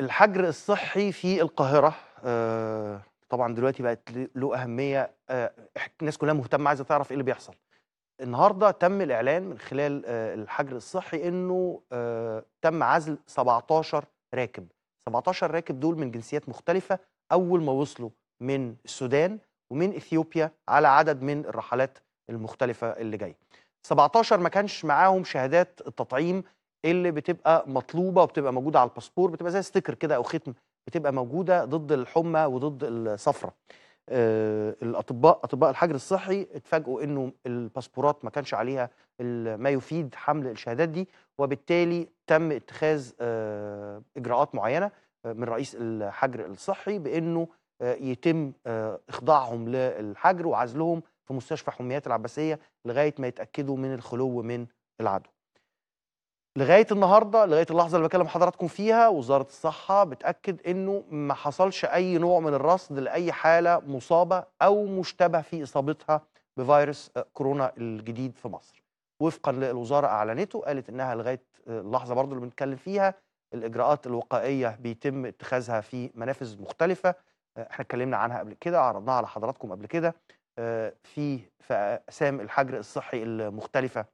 الحجر الصحي في القاهرة آه، طبعا دلوقتي بقت له أهمية آه، الناس كلها مهتمة عايزة تعرف إيه اللي بيحصل النهارده تم الإعلان من خلال آه، الحجر الصحي إنه تم عزل 17 راكب 17 راكب دول من جنسيات مختلفة أول ما وصلوا من السودان ومن إثيوبيا على عدد من الرحلات المختلفة اللي جاية 17 ما كانش معاهم شهادات التطعيم اللي بتبقى مطلوبه وبتبقى موجوده على الباسبور بتبقى زي ستيكر كده او ختم بتبقى موجوده ضد الحمى وضد الصفرة آه الاطباء اطباء الحجر الصحي اتفاجئوا انه الباسبورات ما كانش عليها ما يفيد حمل الشهادات دي وبالتالي تم اتخاذ آه اجراءات معينه آه، من رئيس الحجر الصحي بانه آه يتم آه، اخضاعهم للحجر وعزلهم في مستشفى حميات العباسيه لغايه ما يتاكدوا من الخلو من العدوى لغايه النهارده لغايه اللحظه اللي بكلم حضراتكم فيها وزاره الصحه بتاكد انه ما حصلش اي نوع من الرصد لاي حاله مصابه او مشتبه في اصابتها بفيروس كورونا الجديد في مصر وفقا للوزاره اعلنته قالت انها لغايه اللحظه برضو اللي بنتكلم فيها الاجراءات الوقائيه بيتم اتخاذها في منافذ مختلفه احنا اتكلمنا عنها قبل كده عرضناها على حضراتكم قبل كده آه، في اقسام الحجر الصحي المختلفه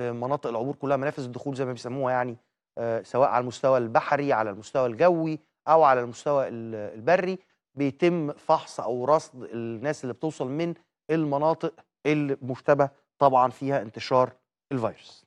مناطق العبور كلها منافذ الدخول زي ما بيسموها يعني آه، سواء على المستوى البحري على المستوى الجوي او على المستوى البري بيتم فحص او رصد الناس اللي بتوصل من المناطق المشتبه طبعا فيها انتشار الفيروس